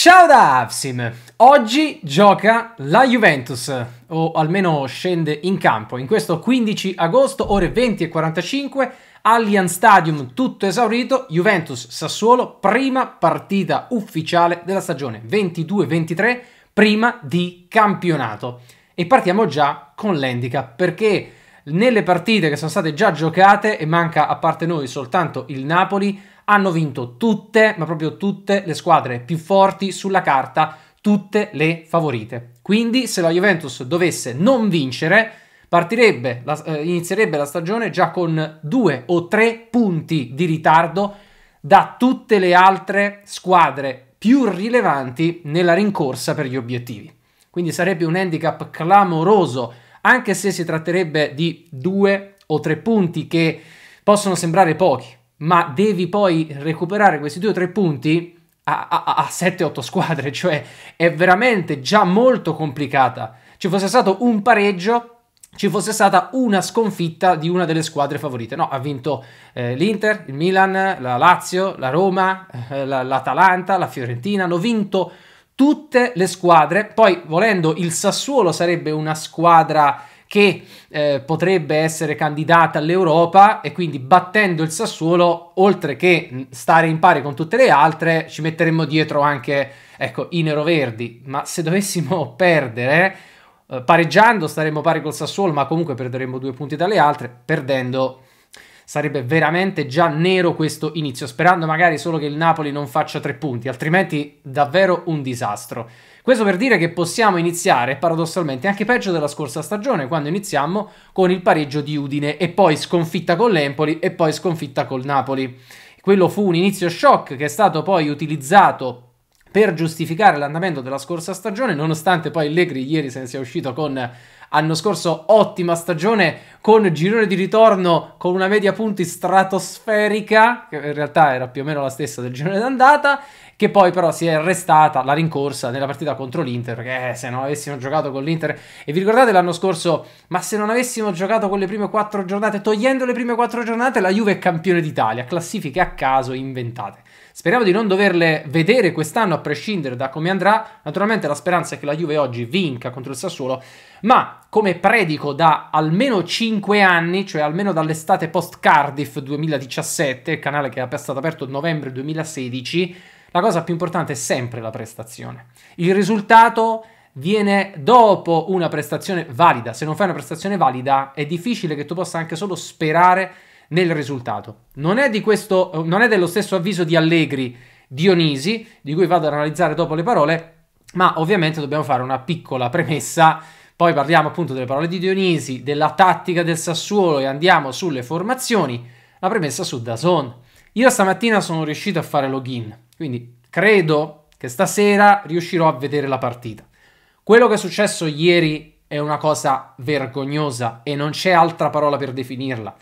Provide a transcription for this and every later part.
Ciao da Avsin! Oggi gioca la Juventus, o almeno scende in campo. In questo 15 agosto, ore 20 e 45, Allianz Stadium tutto esaurito, Juventus-Sassuolo, prima partita ufficiale della stagione 22-23, prima di campionato. E partiamo già con l'handicap, perché nelle partite che sono state già giocate, e manca a parte noi soltanto il Napoli, hanno vinto tutte, ma proprio tutte le squadre più forti sulla carta, tutte le favorite. Quindi se la Juventus dovesse non vincere, partirebbe, la, eh, inizierebbe la stagione già con due o tre punti di ritardo da tutte le altre squadre più rilevanti nella rincorsa per gli obiettivi. Quindi sarebbe un handicap clamoroso, anche se si tratterebbe di due o tre punti che possono sembrare pochi, ma devi poi recuperare questi due o tre punti a, a, a 7-8 squadre, cioè è veramente già molto complicata. Ci fosse stato un pareggio, ci fosse stata una sconfitta di una delle squadre favorite. No, ha vinto eh, l'Inter, il Milan, la Lazio, la Roma, eh, la, l'Atalanta, la Fiorentina, hanno vinto tutte le squadre. Poi, volendo, il Sassuolo sarebbe una squadra che eh, potrebbe essere candidata all'Europa e quindi battendo il Sassuolo, oltre che mm, stare in pari con tutte le altre, ci metteremmo dietro anche ecco, i neroverdi. Ma se dovessimo perdere, eh, pareggiando staremmo pari col Sassuolo, ma comunque perderemmo due punti dalle altre, perdendo sarebbe veramente già nero questo inizio, sperando magari solo che il Napoli non faccia tre punti, altrimenti davvero un disastro. Questo per dire che possiamo iniziare paradossalmente anche peggio della scorsa stagione, quando iniziammo con il pareggio di Udine e poi sconfitta con l'Empoli e poi sconfitta col Napoli. Quello fu un inizio shock che è stato poi utilizzato per giustificare l'andamento della scorsa stagione, nonostante poi Allegri ieri se ne sia uscito con l'anno scorso ottima stagione con girone di ritorno con una media punti stratosferica, che in realtà era più o meno la stessa del girone d'andata, che poi però si è arrestata la rincorsa nella partita contro l'Inter, perché eh, se non avessimo giocato con l'Inter, e vi ricordate l'anno scorso, ma se non avessimo giocato con le prime quattro giornate, togliendo le prime quattro giornate, la Juve è campione d'Italia, classifiche a caso inventate. Speriamo di non doverle vedere quest'anno a prescindere da come andrà. Naturalmente la speranza è che la Juve oggi vinca contro il Sassuolo, ma come predico da almeno 5 anni, cioè almeno dall'estate post Cardiff 2017, il canale che è stato aperto novembre 2016, la cosa più importante è sempre la prestazione. Il risultato viene dopo una prestazione valida. Se non fai una prestazione valida è difficile che tu possa anche solo sperare nel risultato. Non è, questo, non è dello stesso avviso di Allegri Dionisi, di cui vado ad analizzare dopo le parole, ma ovviamente dobbiamo fare una piccola premessa. Poi parliamo appunto delle parole di Dionisi, della tattica del Sassuolo e andiamo sulle formazioni. La premessa su Dazon. Io stamattina sono riuscito a fare login, quindi credo che stasera riuscirò a vedere la partita. Quello che è successo ieri è una cosa vergognosa e non c'è altra parola per definirla.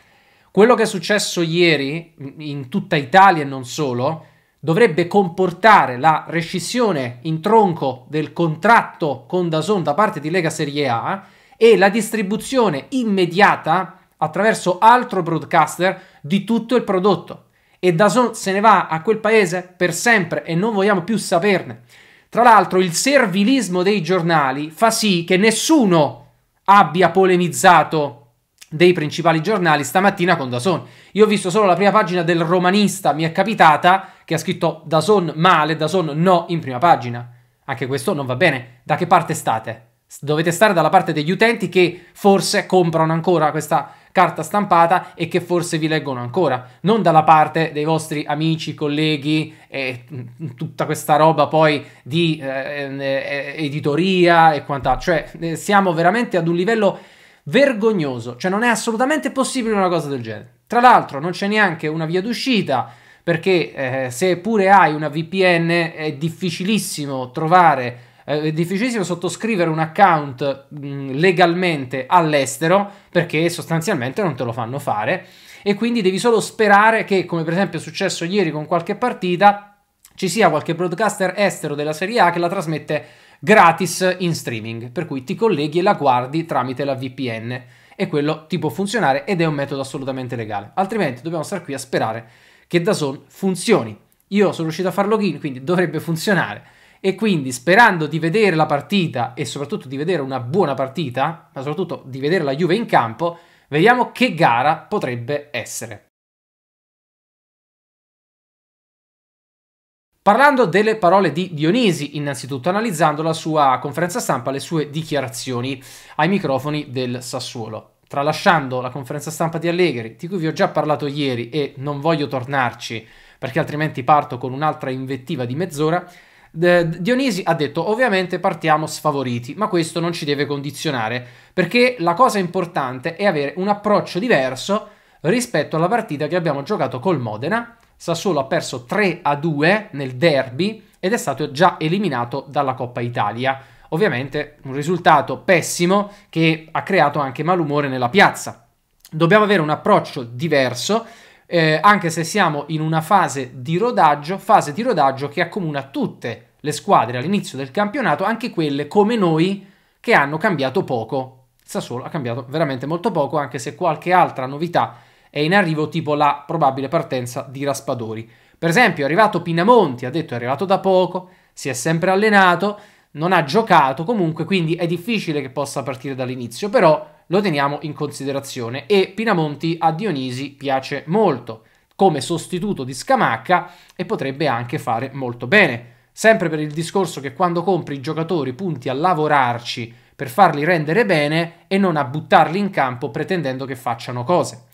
Quello che è successo ieri in tutta Italia e non solo dovrebbe comportare la rescissione in tronco del contratto con Dazon da parte di Lega Serie A e la distribuzione immediata attraverso altro broadcaster di tutto il prodotto e Dazon se ne va a quel paese per sempre e non vogliamo più saperne. Tra l'altro il servilismo dei giornali fa sì che nessuno abbia polemizzato dei principali giornali stamattina con Dazon. Io ho visto solo la prima pagina del Romanista, mi è capitata, che ha scritto Dazon male, Dazon no in prima pagina. Anche questo non va bene. Da che parte state? Dovete stare dalla parte degli utenti che forse comprano ancora questa carta stampata e che forse vi leggono ancora, non dalla parte dei vostri amici, colleghi e tutta questa roba poi di eh, eh editoria e quant'altro. Cioè, eh, siamo veramente ad un livello vergognoso, cioè non è assolutamente possibile una cosa del genere. Tra l'altro non c'è neanche una via d'uscita perché eh, se pure hai una VPN è difficilissimo trovare eh, è difficilissimo sottoscrivere un account mh, mm, legalmente all'estero perché sostanzialmente non te lo fanno fare e quindi devi solo sperare che, come per esempio è successo ieri con qualche partita, ci sia qualche broadcaster estero della Serie A che la trasmette gratis in streaming, per cui ti colleghi e la guardi tramite la VPN e quello ti può funzionare ed è un metodo assolutamente legale. Altrimenti dobbiamo stare qui a sperare che DAZN funzioni. Io sono riuscito a far login, quindi dovrebbe funzionare. E quindi sperando di vedere la partita e soprattutto di vedere una buona partita, ma soprattutto di vedere la Juve in campo, vediamo che gara potrebbe essere. Parlando delle parole di Dionisi, innanzitutto analizzando la sua conferenza stampa, le sue dichiarazioni ai microfoni del Sassuolo. Tralasciando la conferenza stampa di Allegri, di cui vi ho già parlato ieri e non voglio tornarci perché altrimenti parto con un'altra invettiva di mezz'ora, Dionisi ha detto ovviamente partiamo sfavoriti, ma questo non ci deve condizionare, perché la cosa importante è avere un approccio diverso rispetto alla partita che abbiamo giocato col Modena. Sassuolo ha perso 3 a 2 nel derby ed è stato già eliminato dalla Coppa Italia. Ovviamente un risultato pessimo che ha creato anche malumore nella piazza. Dobbiamo avere un approccio diverso eh, anche se siamo in una fase di rodaggio, fase di rodaggio che accomuna tutte le squadre all'inizio del campionato, anche quelle come noi che hanno cambiato poco. Sassuolo ha cambiato veramente molto poco, anche se qualche altra novità è in arrivo, tipo la probabile partenza di Raspadori. Per esempio, è arrivato Pinamonti, ha detto è arrivato da poco, si è sempre allenato, non ha giocato comunque, quindi è difficile che possa partire dall'inizio, però lo teniamo in considerazione e Pinamonti a Dionisi piace molto come sostituto di Scamacca e potrebbe anche fare molto bene. Sempre per il discorso che quando compri i giocatori punti a lavorarci per farli rendere bene e non a buttarli in campo pretendendo che facciano cose.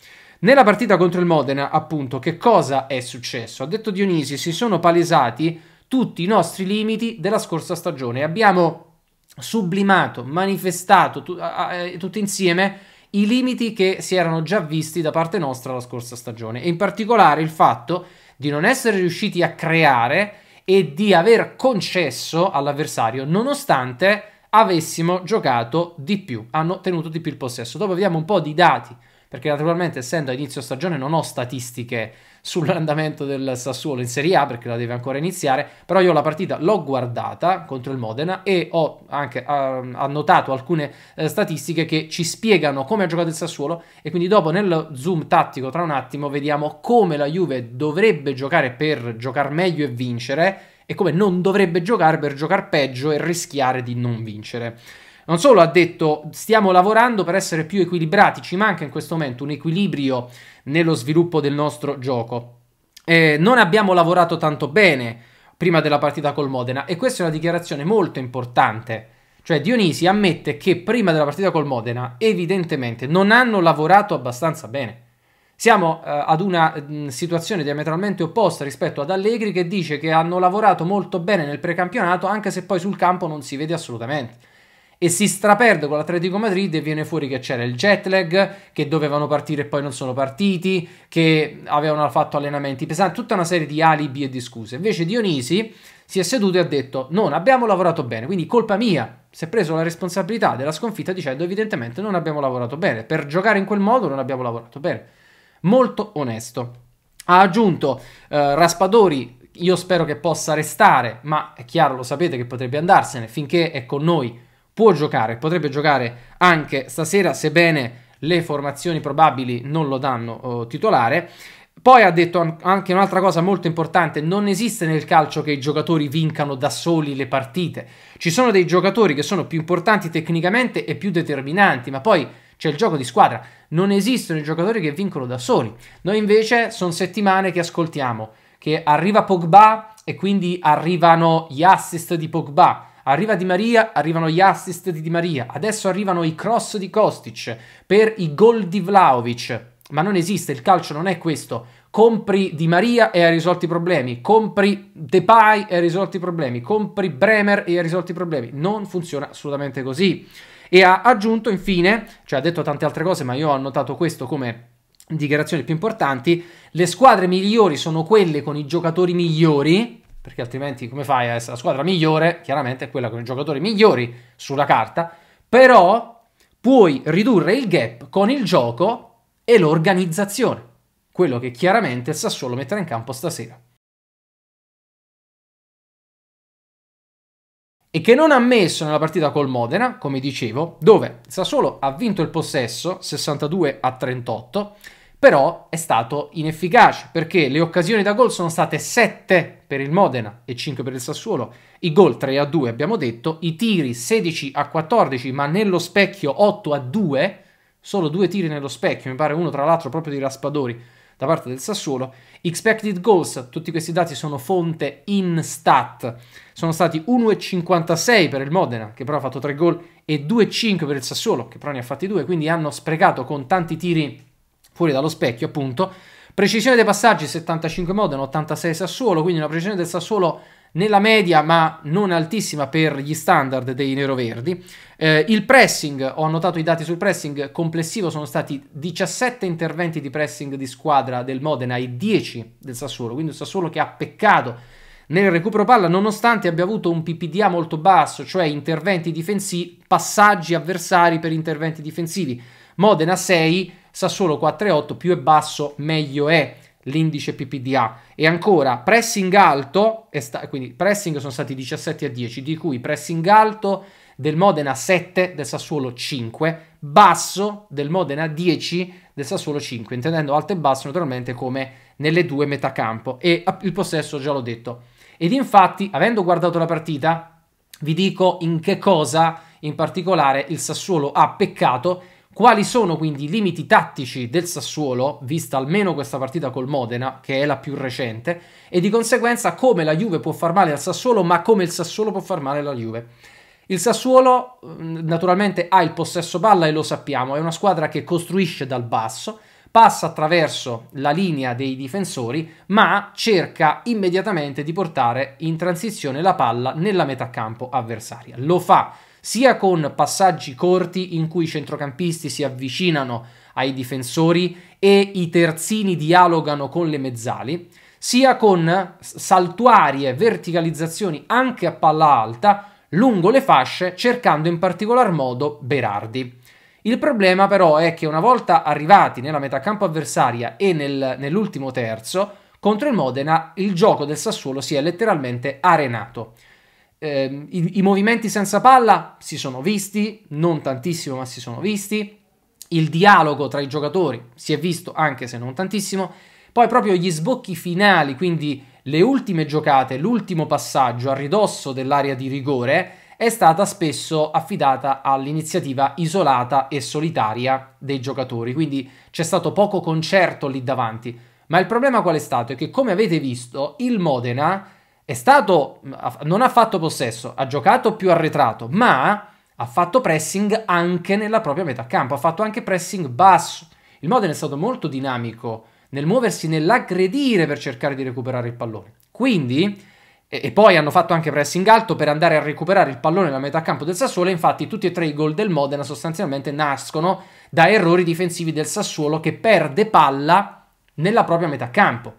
Nella partita contro il Modena, appunto, che cosa è successo? Ha detto Dionisi, si sono palesati tutti i nostri limiti della scorsa stagione. Abbiamo sublimato, manifestato tu, a, a, eh, tutti insieme i limiti che si erano già visti da parte nostra la scorsa stagione e in particolare il fatto di non essere riusciti a creare e di aver concesso all'avversario nonostante avessimo giocato di più, hanno tenuto di più il possesso. Dopo vediamo un po' di dati, perché naturalmente essendo a inizio stagione non ho statistiche sull'andamento del Sassuolo in Serie A perché la deve ancora iniziare, però io la partita l'ho guardata contro il Modena e ho anche uh, annotato alcune uh, statistiche che ci spiegano come ha giocato il Sassuolo e quindi dopo nel zoom tattico tra un attimo vediamo come la Juve dovrebbe giocare per giocare meglio e vincere e come non dovrebbe giocare per giocare peggio e rischiare di non vincere. Non solo ha detto stiamo lavorando per essere più equilibrati, ci manca in questo momento un equilibrio nello sviluppo del nostro gioco. Eh, non abbiamo lavorato tanto bene prima della partita col Modena e questa è una dichiarazione molto importante. Cioè Dionisi ammette che prima della partita col Modena evidentemente non hanno lavorato abbastanza bene. Siamo eh, ad una mh, mm, situazione diametralmente opposta rispetto ad Allegri che dice che hanno lavorato molto bene nel precampionato anche se poi sul campo non si vede assolutamente e si straperde con l'Atletico Madrid e viene fuori che c'era il jet lag, che dovevano partire e poi non sono partiti, che avevano fatto allenamenti pesanti, tutta una serie di alibi e di scuse. Invece Dionisi si è seduto e ha detto non abbiamo lavorato bene, quindi colpa mia, si è preso la responsabilità della sconfitta dicendo evidentemente non abbiamo lavorato bene, per giocare in quel modo non abbiamo lavorato bene. Molto onesto. Ha aggiunto eh, Raspadori io spero che possa restare, ma è chiaro, lo sapete che potrebbe andarsene finché è con noi può giocare, potrebbe giocare anche stasera, sebbene le formazioni probabili non lo danno eh, titolare. Poi ha detto anche un'altra cosa molto importante, non esiste nel calcio che i giocatori vincano da soli le partite. Ci sono dei giocatori che sono più importanti tecnicamente e più determinanti, ma poi c'è il gioco di squadra. Non esistono i giocatori che vincono da soli. Noi invece sono settimane che ascoltiamo che arriva Pogba e quindi arrivano gli assist di Pogba Arriva Di Maria, arrivano gli assist di Di Maria, adesso arrivano i cross di Kostic per i gol di Vlaovic. Ma non esiste, il calcio non è questo. Compri Di Maria e hai risolto i problemi, compri Depay e hai risolto i problemi, compri Bremer e hai risolto i problemi. Non funziona assolutamente così. E ha aggiunto infine, cioè ha detto tante altre cose, ma io ho annotato questo come dichiarazioni più importanti, le squadre migliori sono quelle con i giocatori migliori, perché altrimenti come fai a essere la squadra migliore? Chiaramente è quella con i giocatori migliori sulla carta, però puoi ridurre il gap con il gioco e l'organizzazione, quello che chiaramente il Sassuolo metterà in campo stasera. e che non ha messo nella partita col Modena, come dicevo, dove Sassuolo ha vinto il possesso 62 a 38 però è stato inefficace perché le occasioni da gol sono state 7 per il Modena e 5 per il Sassuolo, i gol 3 a 2 abbiamo detto, i tiri 16 a 14 ma nello specchio 8 a 2, solo due tiri nello specchio, mi pare uno tra l'altro proprio di Raspadori da parte del Sassuolo, expected goals, tutti questi dati sono fonte in stat, sono stati 1,56 per il Modena che però ha fatto 3 gol e 2,5 per il Sassuolo che però ne ha fatti 2, quindi hanno sprecato con tanti tiri fuori dallo specchio appunto. Precisione dei passaggi 75 Modena, 86 Sassuolo, quindi una precisione del Sassuolo nella media ma non altissima per gli standard dei neroverdi. Eh, il pressing, ho annotato i dati sul pressing, complessivo sono stati 17 interventi di pressing di squadra del Modena e 10 del Sassuolo, quindi un Sassuolo che ha peccato nel recupero palla nonostante abbia avuto un PPDA molto basso, cioè interventi difensivi, passaggi avversari per interventi difensivi. Modena 6, Sassuolo 4,8 più è basso meglio è l'indice PPDA e ancora pressing alto quindi pressing sono stati 17 a 10 di cui pressing alto del Modena 7 del Sassuolo 5 basso del Modena 10 del Sassuolo 5 intendendo alto e basso naturalmente come nelle due metà campo e il possesso già l'ho detto ed infatti avendo guardato la partita vi dico in che cosa in particolare il Sassuolo ha peccato quali sono quindi i limiti tattici del Sassuolo, vista almeno questa partita col Modena, che è la più recente, e di conseguenza come la Juve può far male al Sassuolo, ma come il Sassuolo può far male alla Juve? Il Sassuolo naturalmente ha il possesso palla e lo sappiamo, è una squadra che costruisce dal basso, passa attraverso la linea dei difensori, ma cerca immediatamente di portare in transizione la palla nella metà campo avversaria. Lo fa sia con passaggi corti in cui i centrocampisti si avvicinano ai difensori e i terzini dialogano con le mezzali, sia con saltuarie, verticalizzazioni anche a palla alta lungo le fasce, cercando in particolar modo Berardi. Il problema però è che una volta arrivati nella metà campo avversaria e nel, nell'ultimo terzo, contro il Modena il gioco del Sassuolo si è letteralmente arenato eh, i, i movimenti senza palla si sono visti, non tantissimo, ma si sono visti. Il dialogo tra i giocatori si è visto, anche se non tantissimo. Poi proprio gli sbocchi finali, quindi le ultime giocate, l'ultimo passaggio a ridosso dell'area di rigore, è stata spesso affidata all'iniziativa isolata e solitaria dei giocatori, quindi c'è stato poco concerto lì davanti. Ma il problema qual è stato? È che come avete visto il Modena è stato, non ha fatto possesso, ha giocato più arretrato, ma ha fatto pressing anche nella propria metà campo, ha fatto anche pressing basso. Il Modena è stato molto dinamico nel muoversi, nell'aggredire per cercare di recuperare il pallone. Quindi, e, poi hanno fatto anche pressing alto per andare a recuperare il pallone nella metà campo del Sassuolo. Infatti, tutti e tre i gol del Modena sostanzialmente nascono da errori difensivi del Sassuolo che perde palla nella propria metà campo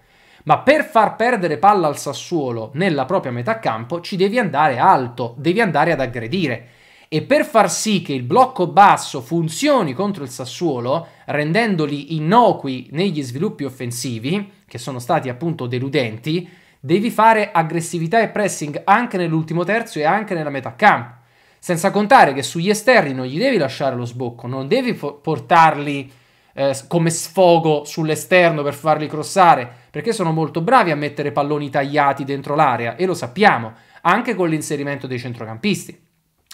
ma per far perdere palla al Sassuolo nella propria metà campo ci devi andare alto, devi andare ad aggredire. E per far sì che il blocco basso funzioni contro il Sassuolo, rendendoli innocui negli sviluppi offensivi, che sono stati appunto deludenti, devi fare aggressività e pressing anche nell'ultimo terzo e anche nella metà campo. Senza contare che sugli esterni non gli devi lasciare lo sbocco, non devi portarli eh, come sfogo sull'esterno per farli crossare, perché sono molto bravi a mettere palloni tagliati dentro l'area e lo sappiamo, anche con l'inserimento dei centrocampisti.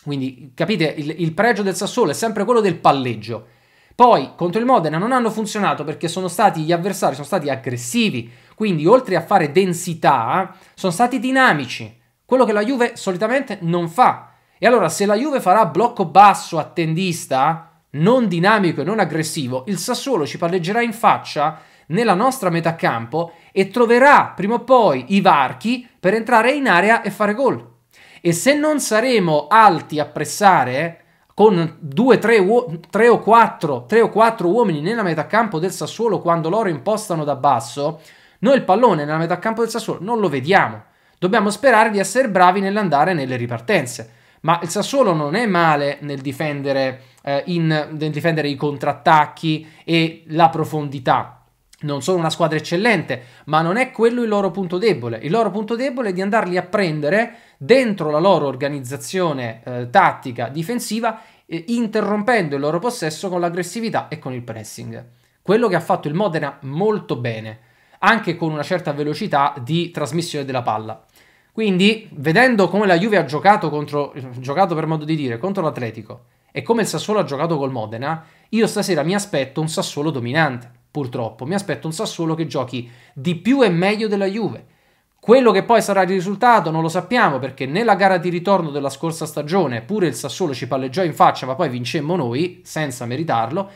Quindi capite, il, il pregio del Sassuolo è sempre quello del palleggio. Poi contro il Modena non hanno funzionato perché sono stati gli avversari, sono stati aggressivi, quindi oltre a fare densità, sono stati dinamici, quello che la Juve solitamente non fa. E allora se la Juve farà blocco basso, attendista, non dinamico e non aggressivo, il Sassuolo ci palleggerà in faccia nella nostra metà campo e troverà prima o poi i varchi per entrare in area e fare gol. E se non saremo alti a pressare eh, con due, tre, uo- 3, o quattro, 3 o 4 uomini nella metà campo del Sassuolo quando loro impostano da basso, noi il pallone nella metà campo del Sassuolo non lo vediamo. Dobbiamo sperare di essere bravi nell'andare nelle ripartenze. Ma il Sassuolo non è male nel difendere, eh, in, nel difendere i contrattacchi e la profondità non sono una squadra eccellente, ma non è quello il loro punto debole. Il loro punto debole è di andarli a prendere dentro la loro organizzazione eh, tattica difensiva, eh, interrompendo il loro possesso con l'aggressività e con il pressing. Quello che ha fatto il Modena molto bene, anche con una certa velocità di trasmissione della palla. Quindi, vedendo come la Juve ha giocato, contro, giocato per modo di dire, contro l'Atletico e come il Sassuolo ha giocato col Modena, io stasera mi aspetto un Sassuolo dominante purtroppo. Mi aspetto un Sassuolo che giochi di più e meglio della Juve. Quello che poi sarà il risultato non lo sappiamo perché nella gara di ritorno della scorsa stagione pure il Sassuolo ci palleggiò in faccia ma poi vincemmo noi senza meritarlo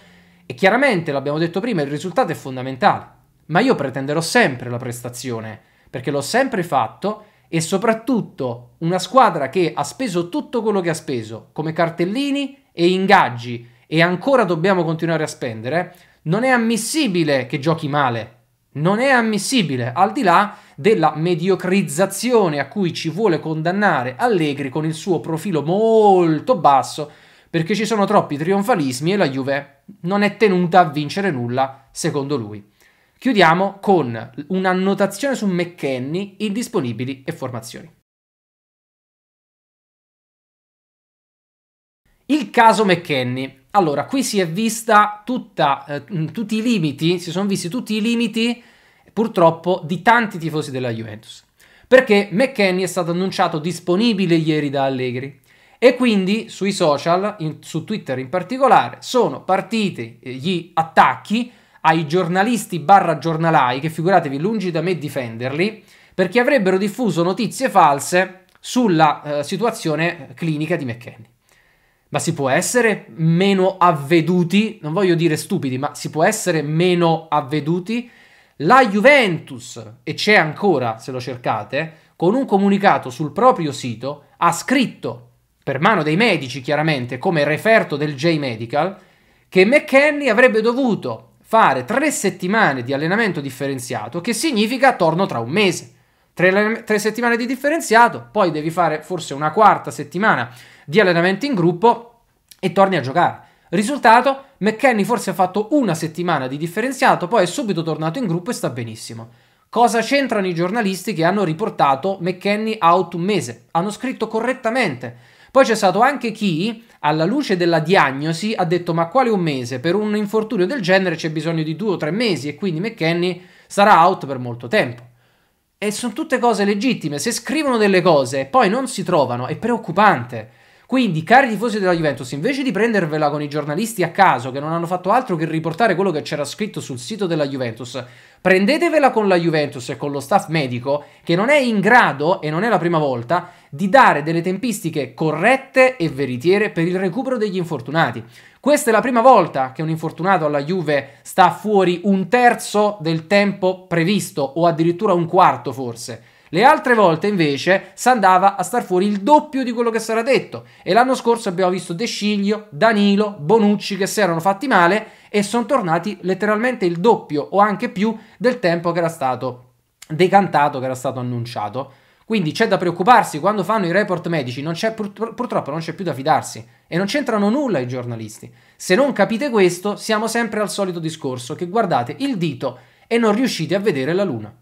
e chiaramente l'abbiamo detto prima il risultato è fondamentale ma io pretenderò sempre la prestazione perché l'ho sempre fatto e soprattutto una squadra che ha speso tutto quello che ha speso come cartellini e ingaggi e ancora dobbiamo continuare a spendere non è ammissibile che giochi male. Non è ammissibile, al di là della mediocrizzazione a cui ci vuole condannare Allegri con il suo profilo molto basso, perché ci sono troppi trionfalismi e la Juve non è tenuta a vincere nulla, secondo lui. Chiudiamo con un'annotazione su McKenny, indisponibili e formazioni. Il caso McKenny allora, qui si è vista tutta, eh, tutti i limiti, si sono visti tutti i limiti purtroppo di tanti tifosi della Juventus, perché McKenny è stato annunciato disponibile ieri da Allegri e quindi sui social, in, su Twitter in particolare, sono partiti eh, gli attacchi ai giornalisti barra giornalai, che figuratevi lungi da me difenderli, perché avrebbero diffuso notizie false sulla eh, situazione clinica di McKenny. Ma si può essere meno avveduti, non voglio dire stupidi, ma si può essere meno avveduti? La Juventus, e c'è ancora se lo cercate, con un comunicato sul proprio sito ha scritto, per mano dei medici chiaramente, come referto del J-Medical, che McKenny avrebbe dovuto fare tre settimane di allenamento differenziato, che significa torno tra un mese. Tre, tre settimane di differenziato, poi devi fare forse una quarta settimana di allenamento in gruppo e torni a giocare. Risultato, McKenny forse ha fatto una settimana di differenziato, poi è subito tornato in gruppo e sta benissimo. Cosa c'entrano i giornalisti che hanno riportato McKenny out un mese? Hanno scritto correttamente. Poi c'è stato anche chi, alla luce della diagnosi, ha detto ma quale un mese? Per un infortunio del genere c'è bisogno di due o tre mesi e quindi McKenny sarà out per molto tempo. E sono tutte cose legittime, se scrivono delle cose e poi non si trovano è preoccupante. Quindi, cari tifosi della Juventus, invece di prendervela con i giornalisti a caso che non hanno fatto altro che riportare quello che c'era scritto sul sito della Juventus, prendetevela con la Juventus e con lo staff medico che non è in grado, e non è la prima volta, di dare delle tempistiche corrette e veritiere per il recupero degli infortunati. Questa è la prima volta che un infortunato alla Juve sta fuori un terzo del tempo previsto, o addirittura un quarto forse. Le altre volte invece si andava a star fuori il doppio di quello che sarà detto e l'anno scorso abbiamo visto De Sciglio, Danilo, Bonucci che si erano fatti male e sono tornati letteralmente il doppio o anche più del tempo che era stato decantato, che era stato annunciato. Quindi c'è da preoccuparsi, quando fanno i report medici non pur, purtroppo non c'è più da fidarsi e non c'entrano nulla i giornalisti. Se non capite questo siamo sempre al solito discorso che guardate il dito e non riuscite a vedere la luna.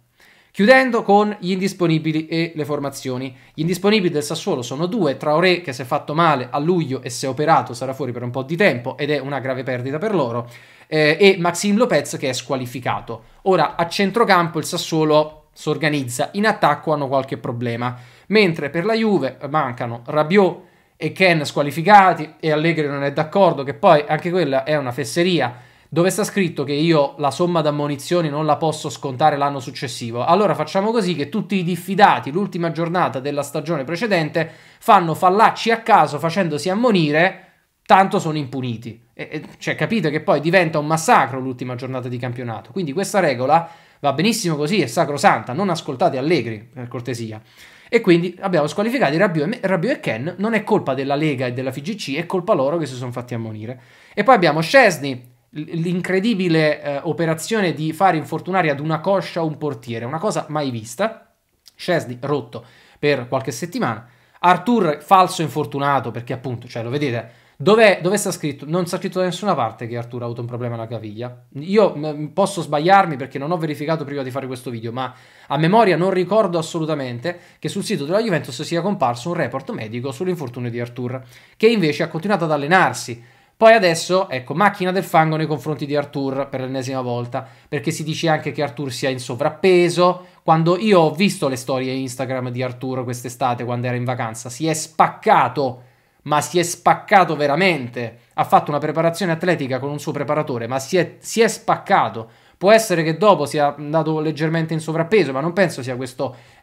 Chiudendo con gli indisponibili e le formazioni. Gli indisponibili del Sassuolo sono due, Traoré che si è fatto male a luglio e si è operato, sarà fuori per un po' di tempo ed è una grave perdita per loro, eh, e Maxim Lopez che è squalificato. Ora a centrocampo il Sassuolo si organizza, in attacco hanno qualche problema, mentre per la Juve mancano Rabiot e Ken squalificati e Allegri non è d'accordo, che poi anche quella è una fesseria dove sta scritto che io la somma d'ammonizioni non la posso scontare l'anno successivo. Allora facciamo così che tutti i diffidati l'ultima giornata della stagione precedente fanno fallacci a caso facendosi ammonire, tanto sono impuniti. E, e, cioè capite che poi diventa un massacro l'ultima giornata di campionato. Quindi questa regola va benissimo così, è sacrosanta, non ascoltate Allegri, per cortesia. E quindi abbiamo squalificato Rabiot, e Ken, non è colpa della Lega e della FIGC, è colpa loro che si sono fatti ammonire. E poi abbiamo Scesni, l'incredibile eh, operazione di fare infortunare ad una coscia un portiere, una cosa mai vista. Scesni rotto per qualche settimana. Artur falso infortunato perché appunto, cioè lo vedete, Dov'è, dove sta scritto? Non sta scritto da nessuna parte che Arturo ha avuto un problema alla caviglia. Io m- posso sbagliarmi perché non ho verificato prima di fare questo video, ma a memoria non ricordo assolutamente che sul sito della Juventus sia comparso un report medico sull'infortunio di Artur, che invece ha continuato ad allenarsi poi adesso, ecco, macchina del fango nei confronti di Arthur per l'ennesima volta, perché si dice anche che Arthur sia in sovrappeso. Quando io ho visto le storie Instagram di Arthur quest'estate, quando era in vacanza, si è spaccato, ma si è spaccato veramente. Ha fatto una preparazione atletica con un suo preparatore, ma si è, si è spaccato. Può essere che dopo sia andato leggermente in sovrappeso, ma non penso sia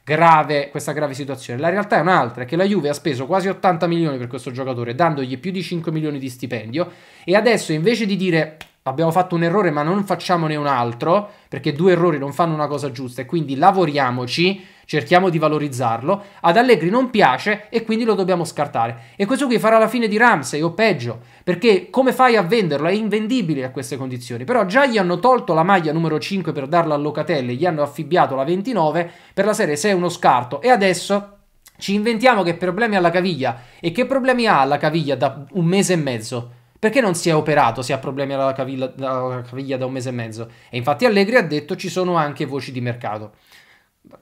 grave, questa grave situazione. La realtà è un'altra, è che la Juve ha speso quasi 80 milioni per questo giocatore, dandogli più di 5 milioni di stipendio, e adesso invece di dire abbiamo fatto un errore ma non facciamone un altro, perché due errori non fanno una cosa giusta e quindi lavoriamoci, cerchiamo di valorizzarlo, ad Allegri non piace e quindi lo dobbiamo scartare. E questo qui farà la fine di Ramsey o peggio, perché come fai a venderlo? È invendibile a queste condizioni, però già gli hanno tolto la maglia numero 5 per darla a Locatelli, gli hanno affibbiato la 29, per la serie 6 è uno scarto e adesso... Ci inventiamo che problemi ha la caviglia e che problemi ha la caviglia da un mese e mezzo? Perché non si è operato se ha problemi alla caviglia, alla caviglia da un mese e mezzo? E infatti Allegri ha detto ci sono anche voci di mercato.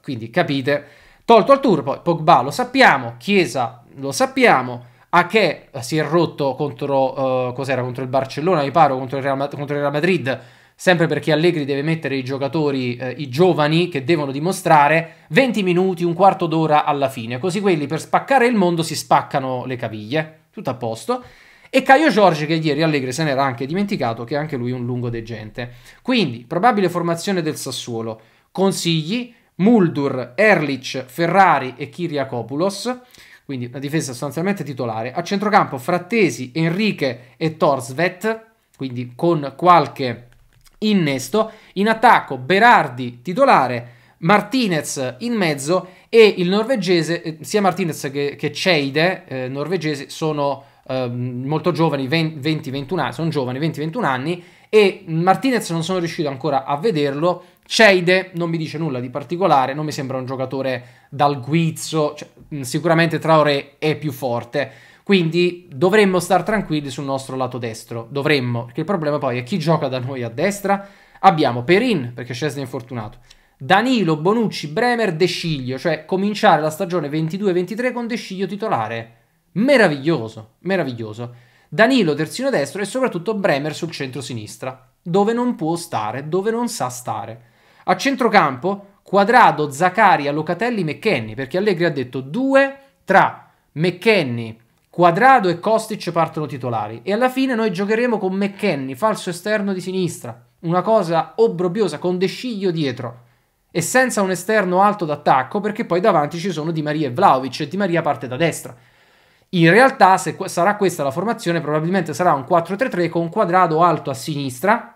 Quindi capite, tolto al tour, Pogba lo sappiamo, Chiesa lo sappiamo, Ache si è rotto contro, uh, cos'era, contro il Barcellona, mi pare, contro il Real, contro il Real Madrid, sempre perché Allegri deve mettere i giocatori, eh, i giovani che devono dimostrare 20 minuti, un quarto d'ora alla fine, così quelli per spaccare il mondo si spaccano le caviglie, tutto a posto. E Caio Giorgi che ieri Allegri se n'era anche dimenticato che è anche lui un lungo degente. Quindi, probabile formazione del Sassuolo. Consigli, Muldur, Erlich, Ferrari e Kiriakopoulos. Quindi una difesa sostanzialmente titolare. A centrocampo Frattesi, Enrique e Torsvet. Quindi con qualche innesto. In attacco Berardi titolare, Martinez in mezzo e il norvegese, eh, sia Martinez che, che Ceide, eh, norvegese, sono Ehm, molto giovani, 20-21 anni, sono giovani, 20-21 anni, e Martinez non sono riuscito ancora a vederlo, Ceide non mi dice nulla di particolare, non mi sembra un giocatore dal guizzo, cioè, sicuramente Traoré è più forte, quindi dovremmo stare tranquilli sul nostro lato destro, dovremmo, perché il problema poi è chi gioca da noi a destra, abbiamo Perin, perché Cesne è infortunato, Danilo, Bonucci, Bremer, De cioè cominciare la stagione 22-23 con De titolare, Meraviglioso, meraviglioso. Danilo terzino destro e soprattutto Bremer sul centro-sinistra, dove non può stare, dove non sa stare. A centrocampo Quadrado, Zaccaria, Locatelli, McKenny, perché Allegri ha detto due tra McKenny, Quadrado e Kostic partono titolari e alla fine noi giocheremo con McKenny, falso esterno di sinistra, una cosa obbrobbiosa con De Sciglio dietro e senza un esterno alto d'attacco perché poi davanti ci sono Di Maria e Vlaovic e Di Maria parte da destra. In realtà, se sarà questa la formazione, probabilmente sarà un 4-3-3 con quadrato alto a sinistra,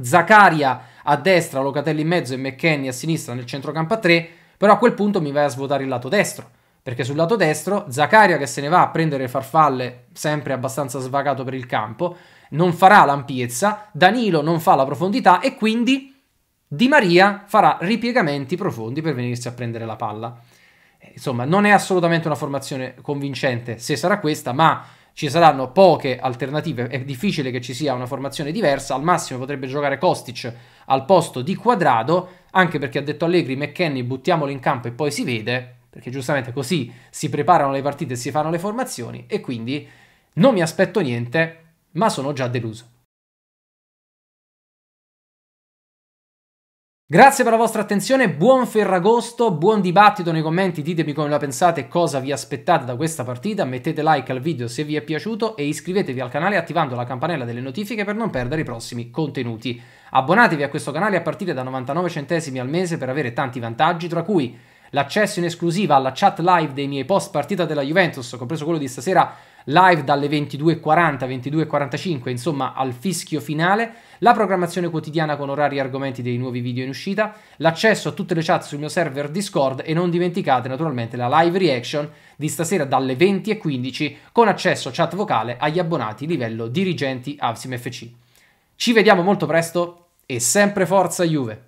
Zaccaria a destra, Locatelli in mezzo e McKenny a sinistra nel centrocampo a 3, però a quel punto mi vai a svuotare il lato destro, perché sul lato destro Zaccaria che se ne va a prendere farfalle, sempre abbastanza svagato per il campo, non farà l'ampiezza, Danilo non fa la profondità e quindi Di Maria farà ripiegamenti profondi per venirsi a prendere la palla. Insomma, non è assolutamente una formazione convincente se sarà questa, ma ci saranno poche alternative. È difficile che ci sia una formazione diversa. Al massimo potrebbe giocare Kostic al posto di Quadrado, anche perché ha detto Allegri, McKenny buttiamolo in campo e poi si vede, perché giustamente così si preparano le partite e si fanno le formazioni e quindi non mi aspetto niente, ma sono già deluso. Grazie per la vostra attenzione, buon Ferragosto, buon dibattito nei commenti, ditemi come la pensate e cosa vi aspettate da questa partita, mettete like al video se vi è piaciuto e iscrivetevi al canale attivando la campanella delle notifiche per non perdere i prossimi contenuti. Abbonatevi a questo canale a partire da 99 centesimi al mese per avere tanti vantaggi, tra cui l'accesso in esclusiva alla chat live dei miei post partita della Juventus, compreso quello di stasera live dalle 22.40, 22.45, insomma al fischio finale la programmazione quotidiana con orari e argomenti dei nuovi video in uscita, l'accesso a tutte le chat sul mio server Discord e non dimenticate naturalmente la live reaction di stasera dalle 20.15 con accesso chat vocale agli abbonati livello dirigenti Avsim FC. Ci vediamo molto presto e sempre forza Juve!